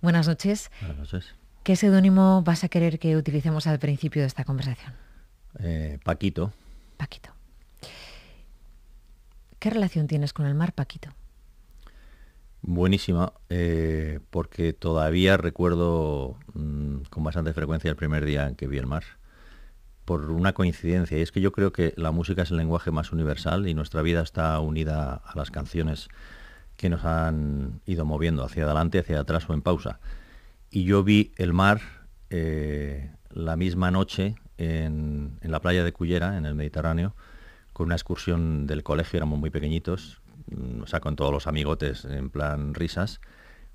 Buenas noches. Buenas noches. ¿Qué seudónimo vas a querer que utilicemos al principio de esta conversación? Eh, Paquito. Paquito. ¿Qué relación tienes con el mar, Paquito? Buenísima, eh, porque todavía recuerdo mm, con bastante frecuencia el primer día en que vi el mar, por una coincidencia, y es que yo creo que la música es el lenguaje más universal y nuestra vida está unida a las canciones que nos han ido moviendo hacia adelante, hacia atrás o en pausa. Y yo vi el mar eh, la misma noche en, la playa de Cullera, en el Mediterráneo, con una excursión del colegio, éramos muy pequeñitos, mm, o sea, con todos los amigotes en plan risas,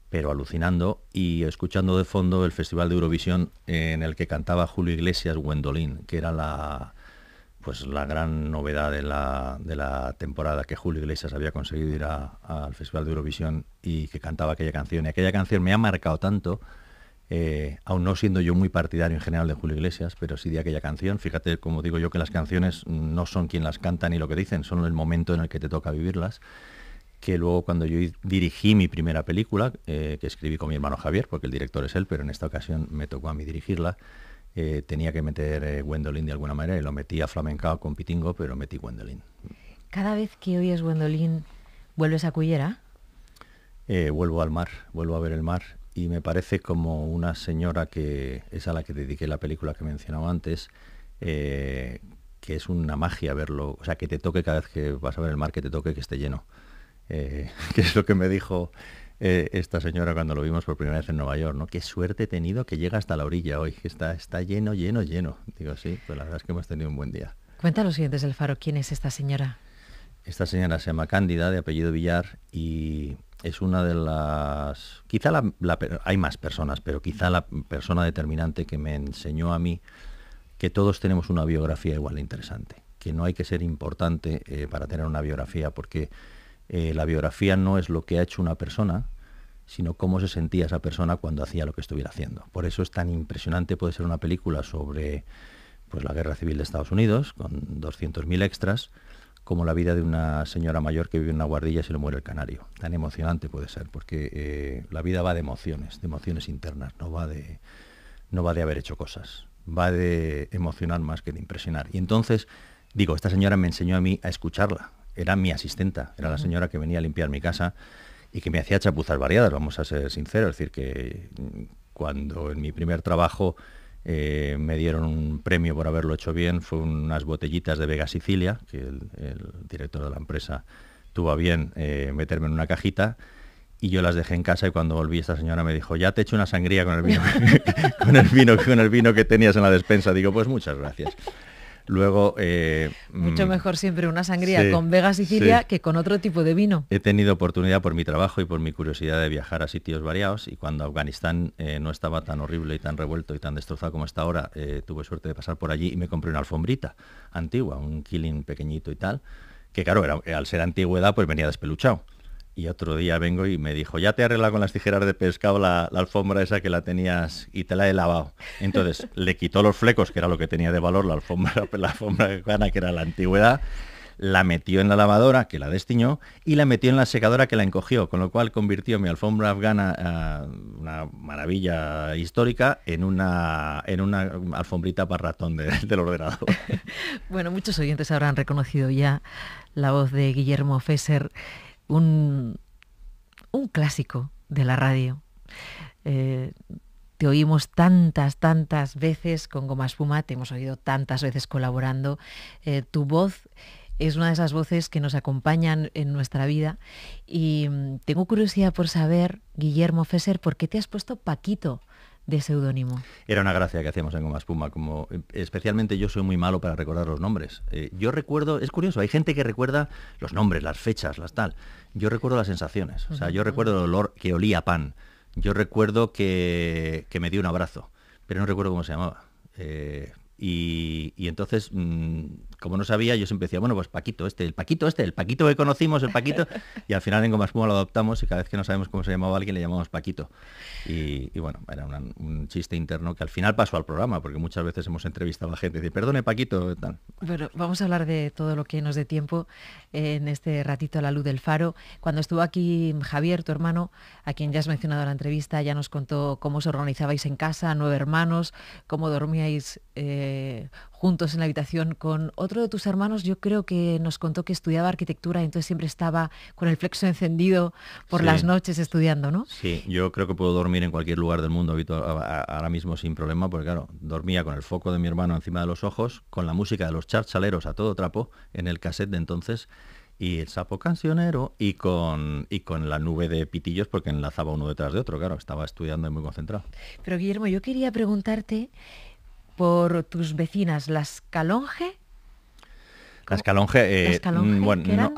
pero alucinando y escuchando de fondo el Festival de Eurovisión en el que cantaba Julio Iglesias Wendolín, que era la, pues la gran novedad de la, temporada que Julio Iglesias había conseguido ir al Festival de Eurovisión y que cantaba aquella canción. Y aquella canción me ha marcado tanto, eh, aún no siendo yo muy partidario en general de Julio Iglesias, pero sí de aquella canción. Fíjate, como digo yo, que las canciones no son quien las canta ni lo que dicen, son el momento en el que te toca vivirlas que luego cuando yo dirigí mi primera película, eh, que escribí con mi hermano Javier, porque el director es él, pero en esta ocasión me tocó a mí dirigirla, eh, tenía que meter eh, de alguna manera y lo metí a flamencao con Pitingo, pero metí Gwendolyn. Cada vez que oyes Gwendolyn, ¿vuelves a Cullera? Eh, vuelvo al mar, vuelvo a ver el mar y me parece como una señora que es a la que dediqué la película que mencionaba antes, eh, que es una magia verlo, o sea, que te toque cada vez que vas a ver el mar, que te toque que esté lleno. que es lo que me dijo eh, esta señora cuando lo vimos por primera vez en Nueva York, ¿no? Qué suerte he tenido que llega hasta la orilla hoy, que está, está lleno, lleno, lleno. Digo, sí, pues la verdad es que hemos tenido un buen día. Cuéntanos, siguientes del Faro, ¿quién es esta señora? Esta señora se llama Cándida, de apellido Villar, y es una de las... Quizá la, hay más personas, pero quizá la persona determinante que me enseñó a mí que todos tenemos una biografía igual de interesante, que no hay que ser importante eh, para tener una biografía, porque eh, la biografía no es lo que ha hecho una persona, sino cómo se sentía esa persona cuando hacía lo que estuviera haciendo. Por eso es tan impresionante, puede ser una película sobre pues, la guerra civil de Estados Unidos, con 200.000 extras, como la vida de una señora mayor que vive en una guardilla y se le muere el canario. Tan emocionante puede ser, porque eh, la vida va de emociones, de emociones internas, no va de, no va de haber hecho cosas, va de emocionar más que de impresionar. Y entonces, digo, esta señora me enseñó a mí a escucharla, era mi asistenta, era la señora que venía a limpiar mi casa y que me hacía chapuzas variadas, vamos a ser sinceros. Es decir, que cuando en mi primer trabajo eh, me dieron un premio por haberlo hecho bien, fue unas botellitas de Vega Sicilia, que el, director de la empresa tuvo a bien eh, meterme en una cajita y yo las dejé en casa y cuando volví esta señora me dijo, ya te he hecho una sangría con el vino, con el vino, con el vino que tenías en la despensa. Digo, pues muchas gracias. Luego... Eh, Mucho mm, mejor siempre una sangría con Vega Sicilia que con otro tipo de vino. He tenido oportunidad por mi trabajo y por mi curiosidad de viajar a sitios variados y cuando Afganistán eh, no estaba tan horrible y tan revuelto y tan destrozado como está ahora, eh, tuve suerte de pasar por allí y me compré una alfombrita antigua, un killing pequeñito y tal, que claro, al ser antigüedad pues venía despeluchado. Y otro día vengo y me dijo, ya te he arreglado con las tijeras de pescado la, alfombra esa que la tenías y te la he lavado. Entonces le quitó los flecos, que era lo que tenía de valor, la alfombra, la alfombra que era la antigüedad, la metió en la lavadora, que la destiñó, y la metió en la secadora, que la encogió, con lo cual convirtió mi alfombra afgana, ah, una maravilla histórica, en una, en una alfombrita para ratón del ordenador. bueno, muchos oyentes habrán reconocido ya la voz de Guillermo Fesser un, clásico de la radio. Eh, te oímos tantas, tantas veces con Goma Espuma, te hemos oído tantas veces colaborando. Eh, tu voz es una de esas voces que nos acompañan en nuestra vida. Y mm, tengo curiosidad por saber, Guillermo Fesser, por qué te has puesto Paquito de seudónimo. Era una gracia que hacíamos en Goma Espuma, como especialmente yo soy muy malo para recordar los nombres. Eh, yo recuerdo, es curioso, hay gente que recuerda los nombres, las fechas, las tal. Yo recuerdo las sensaciones, o sea, yo recuerdo el olor que olía a pan, yo recuerdo que, me dio un abrazo, pero no recuerdo cómo se llamaba. Eh, y, entonces mm, como no sabía, yo siempre decía, bueno, pues Paquito este, el Paquito este, el Paquito que conocimos, el Paquito, y al final en Gomas lo adoptamos y cada vez que no sabemos cómo se llamaba alguien le llamamos Paquito. Y, bueno, era un chiste interno que al final pasó al programa, porque muchas veces hemos entrevistado a gente y dice, perdone Paquito, tal. Bueno, vamos a hablar de todo lo que nos dé tiempo en este ratito a la luz del faro. Cuando estuvo aquí Javier, tu hermano, a quien ya has mencionado en la entrevista, ya nos contó cómo os organizabais en casa, nueve hermanos, cómo dormíais eh, juntos en la habitación con otro de tus hermanos, yo creo que nos contó que estudiaba arquitectura y entonces siempre estaba con el flexo encendido por las noches estudiando, ¿no? Sí, yo creo que puedo dormir en cualquier lugar del mundo ahora mismo sin problema, porque claro, dormía con el foco de mi hermano encima de los ojos, con la música de los charchaleros a todo trapo en el cassette de entonces y el sapo cancionero y con, y con la nube de pitillos porque enlazaba uno detrás de otro, claro, estaba estudiando y muy concentrado. Pero Guillermo, yo quería preguntarte por tus vecinas, las Calonge. Las Calonge, eh, mm, bueno,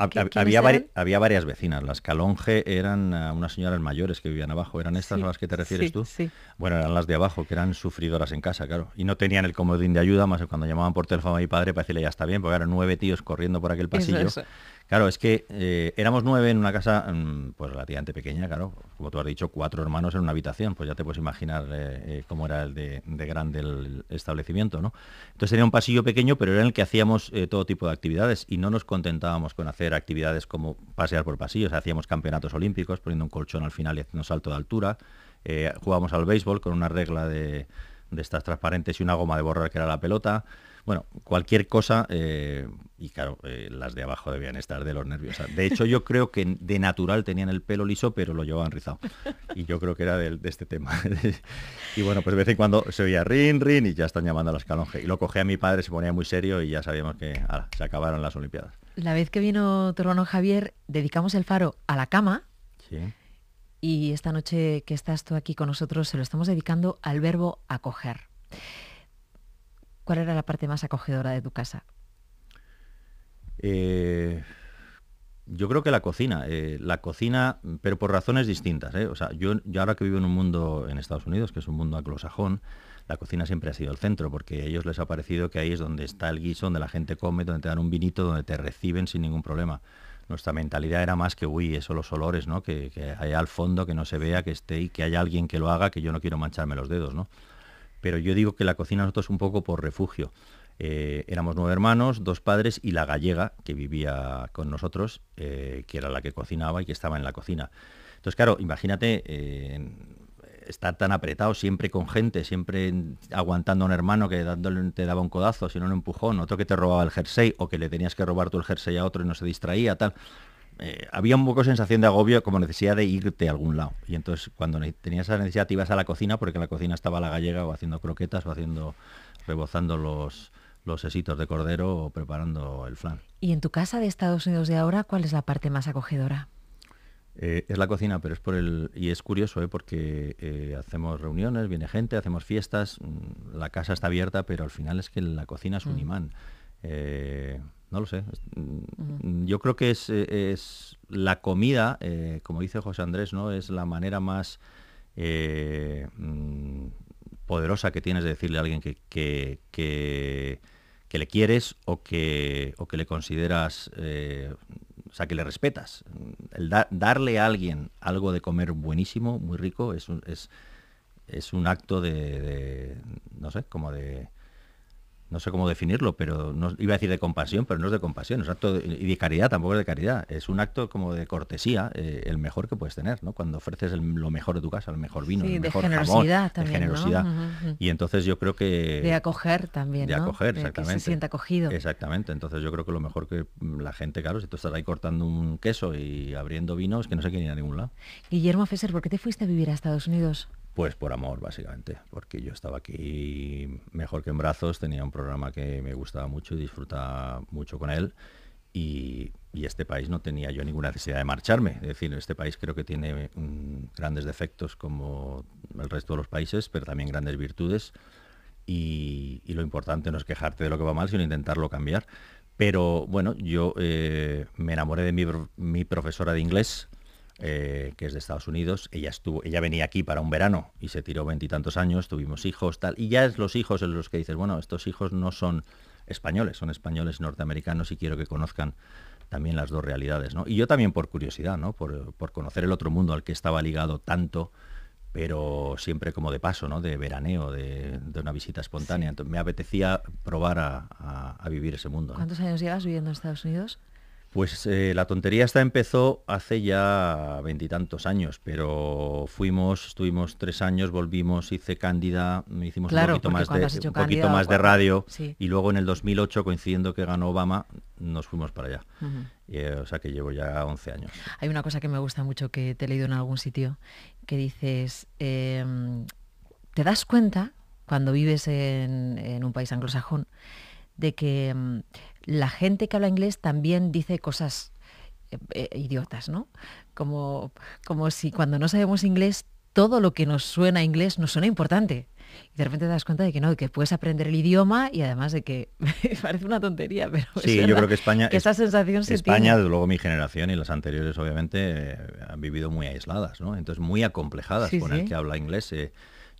había, varias vecinas. Las Calonge eran eh, unas señoras mayores que vivían abajo. ¿Eran estas a las que te refieres tú? Sí. Bueno, eran las de abajo, que eran sufridoras en casa, claro. Y no tenían el comodín de ayuda, más cuando llamaban por teléfono a mi padre para decirle ya está bien, porque eran nueve tíos corriendo por aquel pasillo. Claro, es que eh, éramos nueve en una casa mm, pues relativamente pequeña, claro, como tú has dicho, cuatro hermanos en una habitación, pues ya te puedes imaginar eh, eh, cómo era el de, grande el establecimiento, ¿no? Entonces tenía un pasillo pequeño, pero era en el que hacíamos todo tipo de actividades y no nos contentábamos con hacer actividades como pasear por pasillos, hacíamos campeonatos olímpicos poniendo un colchón al final y haciendo salto de altura, jugábamos al béisbol con una regla de de estas transparentes y una goma de borrar que era la pelota. Bueno, cualquier cosa, eh, y claro, eh, las de abajo debían estar de los nervios. De hecho, yo creo que de natural tenían el pelo liso, pero lo llevaban rizado. Y yo creo que era de, este tema. y bueno, pues de vez en cuando se oía rin, rin, y ya están llamando a las escalonje. Y lo cogía a mi padre, se ponía muy serio y ya sabíamos que se acabaron las Olimpiadas. La vez que vino tu Javier, dedicamos el faro a la cama. Sí y esta noche que estás tú aquí con nosotros se lo estamos dedicando al verbo acoger. ¿Cuál era la parte más acogedora de tu casa? Eh, yo creo que la cocina, eh, la cocina, pero por razones distintas. Eh. sea, yo, yo, ahora que vivo en un mundo en Estados Unidos, que es un mundo anglosajón, la cocina siempre ha sido el centro, porque a ellos les ha parecido que ahí es donde está el guiso, donde la gente come, donde te dan un vinito, donde te reciben sin ningún problema nuestra mentalidad era más que, uy, eso los olores, ¿no? Que, haya al fondo, que no se vea, que esté y que haya alguien que lo haga, que yo no quiero mancharme los dedos, ¿no? Pero yo digo que la cocina nosotros un poco por refugio. Eh, éramos nueve hermanos, dos padres y la gallega que vivía con nosotros, eh, que era la que cocinaba y que estaba en la cocina. Entonces, claro, imagínate, eh, estar tan apretado, siempre con gente, siempre aguantando a un hermano que dándole, te daba un codazo, si no un empujón, otro que te robaba el jersey o que le tenías que robar tú el jersey a otro y no se distraía, tal. Eh, había un poco sensación de agobio como necesidad de irte a algún lado. Y entonces cuando tenías esa necesidad te ibas a la cocina porque la cocina estaba la gallega o haciendo croquetas o haciendo rebozando los, los sesitos de cordero o preparando el flan. ¿Y en tu casa de Estados Unidos de ahora cuál es la parte más acogedora? Eh, es la cocina, pero es por el... Y es curioso, ¿eh? porque eh, hacemos reuniones, viene gente, hacemos fiestas, mm, la casa está abierta, pero al final es que la cocina es un mm. imán. Eh, no lo sé. Mm, yo creo que es, la comida, como dice José Andrés, ¿no? Es la manera más poderosa que tienes de decirle a alguien que, que, le quieres o que, o que le consideras o sea, que le respetas. El darle a alguien algo de comer buenísimo, muy rico, es un, es, un acto de, no sé, como de, no sé cómo definirlo, pero iba a decir de compasión, pero no es de compasión, es acto de, y de caridad tampoco es de caridad, es un acto como de cortesía, eh, el mejor que puedes tener, ¿no? Cuando ofreces lo mejor de tu casa, el mejor vino, el mejor de generosidad generosidad. Y entonces yo creo que de acoger también, de acoger, exactamente, que se sienta acogido, exactamente. Entonces yo creo que lo mejor que la gente, claro, si tú estás ahí cortando un queso y abriendo vinos, es que no se quiere ir a ningún lado. Guillermo Fesser, ¿por qué te fuiste a vivir a Estados Unidos? Pues por amor, básicamente, porque yo estaba aquí mejor que en brazos, tenía un programa que me gustaba mucho y disfrutaba mucho con él. Y, este país no tenía yo ninguna necesidad de marcharme. Es decir, este país creo que tiene mm, grandes defectos como el resto de los países, pero también grandes virtudes. Y, lo importante no es quejarte de lo que va mal, sino intentarlo cambiar. Pero bueno, yo eh, me enamoré de mi profesora de inglés, eh, que es de Estados Unidos. Ella, estuvo, ella venía aquí para un verano y se tiró veintitantos años, tuvimos hijos, tal. Y ya es los hijos en los que dices, bueno, estos hijos no son españoles, son españoles norteamericanos y quiero que conozcan también las dos realidades. ¿no? Y yo también por curiosidad, ¿no? por, conocer el otro mundo al que estaba ligado tanto pero siempre como de paso, ¿no? De veraneo, de, una visita espontánea. Entonces me apetecía probar a, vivir ese mundo. ¿Cuántos años llevas viviendo en Estados Unidos? Pues eh, la tontería esta empezó hace ya veintitantos años, pero fuimos, estuvimos tres años, volvimos, hice Cándida, hicimos un poquito más, de, radio y luego en el 2008, coincidiendo que ganó Obama, nos fuimos para allá. Eh, o sea que llevo ya 11 años. Hay una cosa que me gusta mucho que te he leído en algún sitio, que dices, em, te das cuenta cuando vives en un país anglosajón de que em, la gente que habla inglés también dice cosas eh, eh, idiotas, ¿no? Como, como si cuando no sabemos inglés, todo lo que nos suena inglés nos suena importante. Y de repente te das cuenta de que no, de que puedes aprender el idioma y además de que parece una tontería, pero sí, yo creo que España, que esa sensación se España, desde luego mi generación y las anteriores obviamente eh, han vivido muy aisladas, ¿no? Entonces muy acomplejadas con el que habla inglés.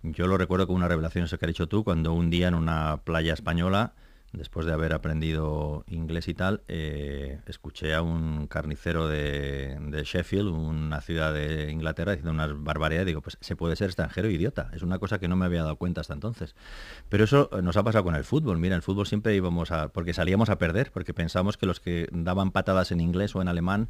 yo lo recuerdo como una revelación eso que has dicho tú cuando un día en una playa española después de haber aprendido inglés y tal, eh, escuché a un carnicero de, Sheffield, una ciudad de Inglaterra, diciendo unas barbaridades. Digo, pues se puede ser extranjero idiota. Es una cosa que no me había dado cuenta hasta entonces. Pero eso eh, nos ha pasado con el fútbol. Mira, el fútbol siempre íbamos a... porque salíamos a perder, porque pensamos que los que daban patadas en inglés o en alemán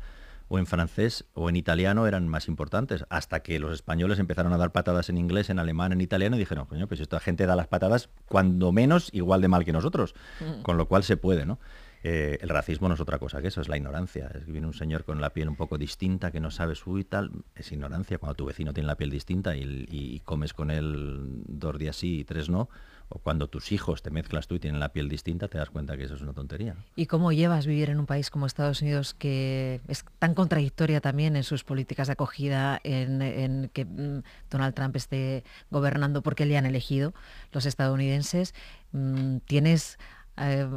o en francés o en italiano eran más importantes, hasta que los españoles empezaron a dar patadas en inglés, en alemán, en italiano y dijeron, coño, pues esta gente da las patadas cuando menos igual de mal que nosotros, mm. con lo cual se puede, ¿no? Eh, el racismo no es otra cosa que eso, es la ignorancia. Es que viene un señor con la piel un poco distinta, que no sabe su y tal, es ignorancia. Cuando tu vecino tiene la piel distinta y, y comes con él dos días sí y tres no, o cuando tus hijos te mezclas tú y tienen la piel distinta, te das cuenta que eso es una tontería. ¿Y cómo llevas vivir en un país como Estados Unidos que es tan contradictoria también en sus políticas de acogida, en, en que mm, Donald Trump esté gobernando porque le han elegido los estadounidenses? Mm, ¿Tienes eh,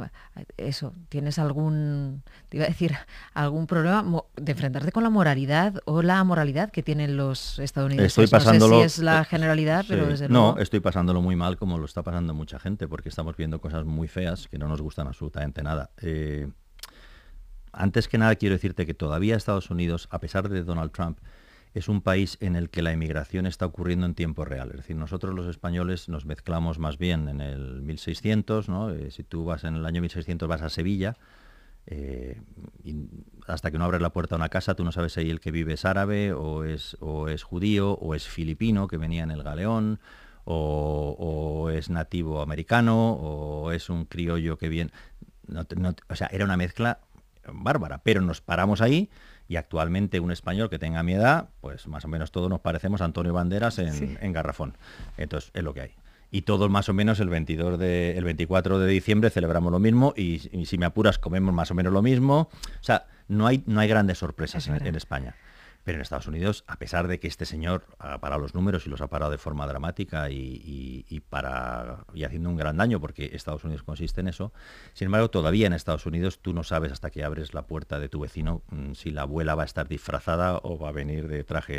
eso, tienes algún, te iba a decir, algún problema de enfrentarte con la moralidad o la moralidad que tienen los estadounidenses. Estoy no sé es la eh, generalidad, pero desde No, estoy pasándolo muy mal como lo está pasando mucha gente, porque estamos viendo cosas muy feas que no nos gustan absolutamente nada. Eh, antes que nada quiero decirte que todavía Estados Unidos, a pesar de Donald Trump, es un país en el que la emigración está ocurriendo en tiempo real. Es decir, nosotros los españoles nos mezclamos más bien en el 1600, ¿no? Eh, si tú vas en el año 1600 vas a Sevilla, eh, y hasta que no abres la puerta a una casa, tú no sabes si el que vive es árabe o es, o es judío o es filipino que venía en el galeón. O, es nativo americano, o es un criollo que viene... o sea, era una mezcla bárbara, pero nos paramos ahí y actualmente un español que tenga mi edad, pues más o menos todos nos parecemos a Antonio Banderas en, Garrafón. Entonces es lo que hay y todos más o menos el 22 de, el 24 de diciembre celebramos lo mismo y, si me apuras comemos más o menos lo mismo. O sea, no hay, no hay grandes sorpresas en España. Pero en Estados Unidos, a pesar de que este señor ha parado los números y los ha parado de forma dramática y, para, haciendo un gran daño, porque Estados Unidos consiste en eso, sin embargo, todavía en Estados Unidos tú no sabes hasta que abres la puerta de tu vecino mm, si la abuela va a estar disfrazada o va a venir de traje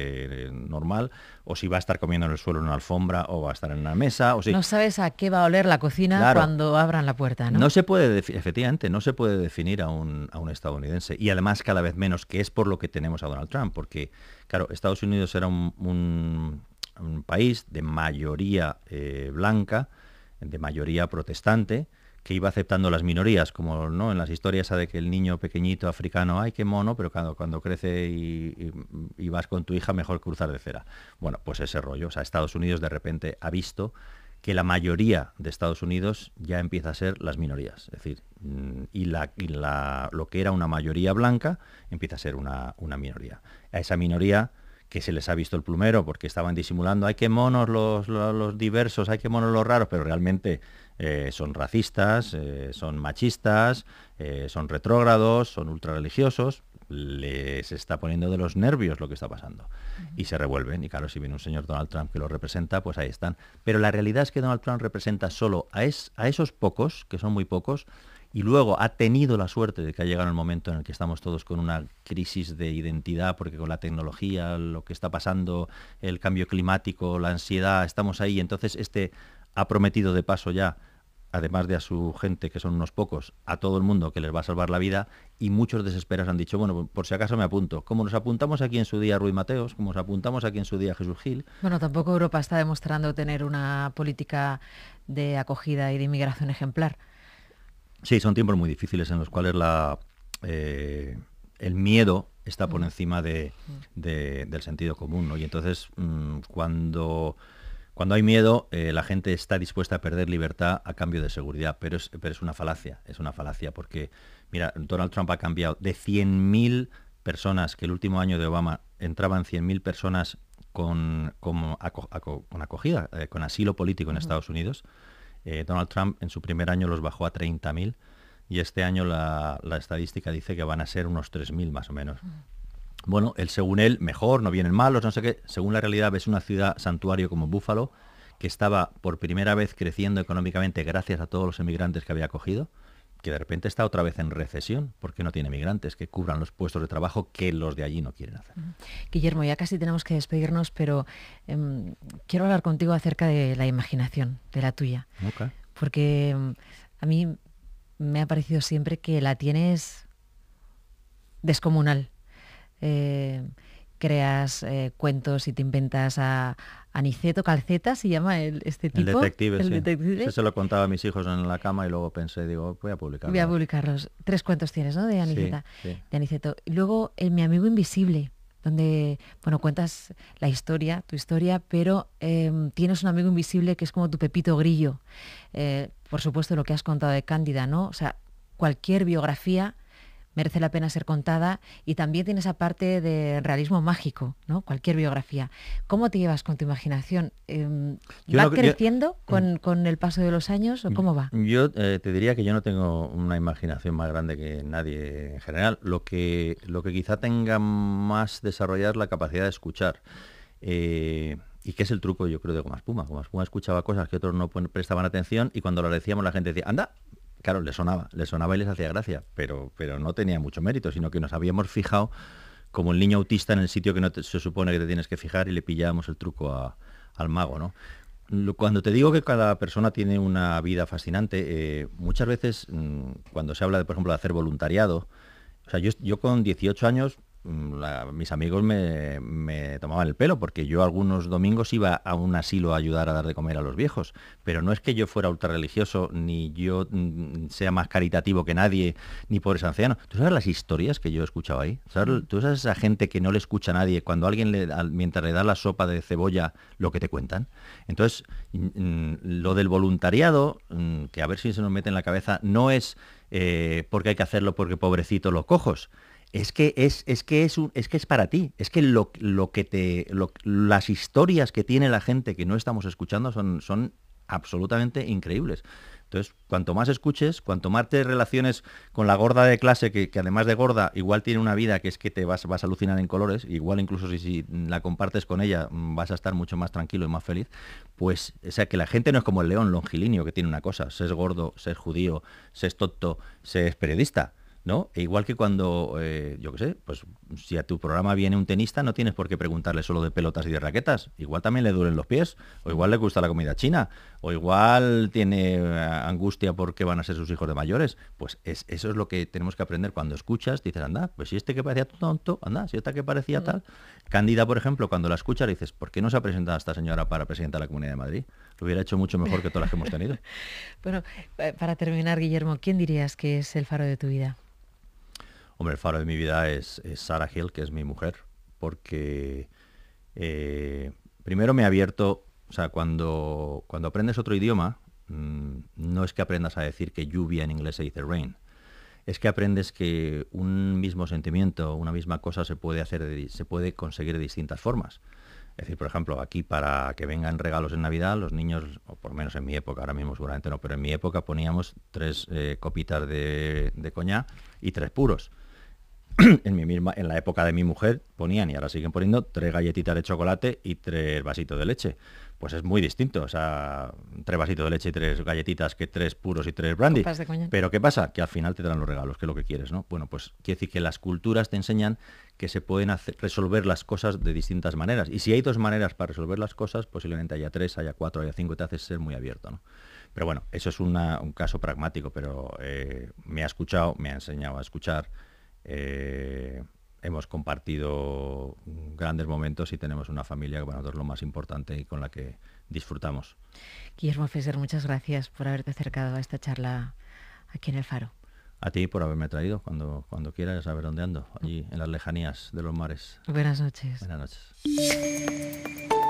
eh, normal, o si va a estar comiendo en el suelo en una alfombra o va a estar en una mesa. O si... No sabes a qué va a oler la cocina cuando abran la puerta, ¿no? No se puede, efectivamente, no se puede definir a un, a un estadounidense. Y además cada vez menos, que es por lo que tenemos a Donald Trump, que claro, Estados Unidos era un, país de mayoría eh, blanca, de mayoría protestante, que iba aceptando las minorías, como ¿no? en las historias de que el niño pequeñito africano, ay, qué mono, pero cuando, cuando crece y, y, vas con tu hija, mejor cruzar de cera. Bueno, pues ese rollo. O sea, Estados Unidos de repente ha visto que la mayoría de Estados Unidos ya empieza a ser las minorías. Es decir, mm, y, lo que era una mayoría blanca empieza a ser una, minoría. A esa minoría que se les ha visto el plumero porque estaban disimulando, hay que monos los, diversos, hay que monos los raros, pero realmente eh, son racistas, eh, son machistas, eh, son retrógrados, son ultrarreligiosos, les está poniendo de los nervios lo que está pasando. Y se revuelven. Y claro, si viene un señor Donald Trump que lo representa, pues ahí están. Pero la realidad es que Donald Trump representa solo a, a esos pocos, que son muy pocos, y luego ha tenido la suerte de que ha llegado el momento en el que estamos todos con una crisis de identidad, porque con la tecnología, lo que está pasando, el cambio climático, la ansiedad, estamos ahí. Entonces, este ha prometido de paso ya además de a su gente, que son unos pocos, a todo el mundo que les va a salvar la vida, y muchos desesperados han dicho, bueno, por si acaso me apunto. Como nos apuntamos aquí en su día a Ruy Mateos, como nos apuntamos aquí en su día Jesús Gil. Bueno, tampoco Europa está demostrando tener una política de acogida y de inmigración ejemplar. Sí, son tiempos muy difíciles en los cuales la, eh, el miedo está por mm. encima mm. del sentido común, Y entonces, mm, cuando cuando hay miedo, eh, la gente está dispuesta a perder libertad a cambio de seguridad, pero es, pero es una falacia, es una falacia porque, mira, Donald Trump ha cambiado de 100.000 personas, que el último año de Obama entraban 100.000 personas con, acogida, eh, con asilo político en Estados Unidos. Eh, Donald Trump en su primer año los bajó a 30.000 y este año la, estadística dice que van a ser unos 3.000 más o menos bueno, el según él, mejor, no vienen malos, no sé qué. Según la realidad, ves una ciudad santuario como Búfalo, que estaba por primera vez creciendo económicamente gracias a todos los emigrantes que había acogido, que de repente está otra vez en recesión, porque no tiene emigrantes que cubran los puestos de trabajo que los de allí no quieren hacer. Guillermo, ya casi tenemos que despedirnos, pero em, quiero hablar contigo acerca de la imaginación, de la tuya. Porque em, a mí me ha parecido siempre que la tienes descomunal. Eh, creas eh, cuentos y te inventas a, Aniceto Calceta se llama este tipo. El detective, ¿El se lo contaba a mis hijos en la cama y luego pensé, digo, voy a publicarlos. Voy a publicarlos. Tres cuentos tienes, ¿no? De Aniceta. Sí, De Aniceto. Luego, el Mi Amigo Invisible, donde, bueno, cuentas la historia, tu historia, pero em, tienes un amigo invisible que es como tu Pepito Grillo. Eh, por supuesto, lo que has contado de Cándida, ¿no? O sea, cualquier biografía merece la pena ser contada y también tiene esa parte de realismo mágico, ¿no? Cualquier biografía. ¿Cómo te llevas con tu imaginación? Em, ¿Va creciendo mm. con, el paso de los años o cómo va? Yo eh, te diría que yo no tengo una imaginación más grande que nadie en general. Lo que, lo que quizá tenga más desarrollada es la capacidad de escuchar. Eh, y que es el truco, yo creo, de más Puma? Goma Puma escuchaba cosas que otros no prestaban atención y cuando lo decíamos la gente decía, anda, Claro, le sonaba, le sonaba y les hacía gracia, pero, pero no tenía mucho mérito, sino que nos habíamos fijado como el niño autista en el sitio que no se supone que te tienes que fijar y le pillábamos el truco al mago, ¿no? Cuando te digo que cada persona tiene una vida fascinante, eh, muchas veces mm, cuando se habla, de, por ejemplo, de hacer voluntariado, o sea, yo, yo con 18 años Mm, mis amigos me, tomaban el pelo porque yo algunos domingos iba a un asilo a ayudar a dar de comer a los viejos, pero no es que yo fuera ultrarreligioso ni yo mm, sea más caritativo que nadie ni pobre ancianos. ¿Tú sabes las historias que yo he escuchado ahí? Mm. ¿Tú sabes esa gente que no le escucha a nadie cuando alguien le, mientras le da la sopa de cebolla lo que te cuentan? Entonces, lo del voluntariado, que a ver si se nos mete en la cabeza, no es eh, porque hay que hacerlo porque pobrecito los cojos es que es, que es, es que es para ti. Es que lo, que te. las historias que tiene la gente que no estamos escuchando son, son absolutamente increíbles. Entonces, cuanto más escuches, cuanto más te relaciones con la gorda de clase, que, además de gorda, igual tiene una vida que es que te vas, a alucinar en colores, igual incluso si, si, la compartes con ella mm, vas a estar mucho más tranquilo y más feliz, pues, o sea, que la gente no es como el león longilíneo que tiene una cosa, se es gordo, ser es judío, se es tonto, se es periodista ¿no? E igual que cuando, eh, yo qué sé, pues si a tu programa viene un tenista, no tienes por qué preguntarle solo de pelotas y de raquetas. Igual también le duelen los pies, o igual le gusta la comida china, o igual tiene eh, angustia porque van a ser sus hijos de mayores. Pues eso es lo que tenemos que aprender cuando escuchas, dices, anda, pues si este que parecía tonto, anda, si esta que parecía mm. tal. Candida, por ejemplo, cuando la escuchas dices, ¿por qué no se ha presentado a esta señora para presidenta de la Comunidad de Madrid? Lo hubiera hecho mucho mejor que todas las que hemos tenido. bueno, eh, para terminar, Guillermo, ¿quién dirías que es el faro de tu vida? Hombre, el faro de mi vida es, Sarah Hill, que es mi mujer, porque eh, primero me ha abierto, o sea, cuando, cuando aprendes otro idioma, mm, no es que aprendas a decir que lluvia en inglés se dice rain, es que aprendes que un mismo sentimiento, una misma cosa se puede hacer, se puede conseguir de distintas formas. Es decir, por ejemplo, aquí para que vengan regalos en Navidad, los niños, o por lo menos en mi época, ahora mismo seguramente no, pero en mi época poníamos tres eh, copitas de, de y tres puros. en, mi misma, en la época de mi mujer ponían, y ahora siguen poniendo, tres galletitas de chocolate y tres vasitos de leche. Pues es muy distinto, o sea, tres vasitos de leche y tres galletitas que tres puros y tres brandy. Pero ¿qué pasa? Que al final te dan los regalos, que es lo que quieres, ¿no? Bueno, pues quiere decir que las culturas te enseñan que se pueden resolver las cosas de distintas maneras. Y si hay dos maneras para resolver las cosas, posiblemente haya tres, haya cuatro, haya cinco, te haces ser muy abierto, Pero bueno, eso es un caso pragmático, pero eh, me ha escuchado, me ha enseñado a escuchar eh, hemos compartido grandes momentos y tenemos una familia que para nosotros es lo más importante y con la que disfrutamos. Guillermo ofrecer muchas gracias por haberte acercado a esta charla aquí en El Faro. A ti por haberme traído cuando, cuando quieras, saber dónde ando, allí en las lejanías de los mares. Buenas noches. Buenas noches.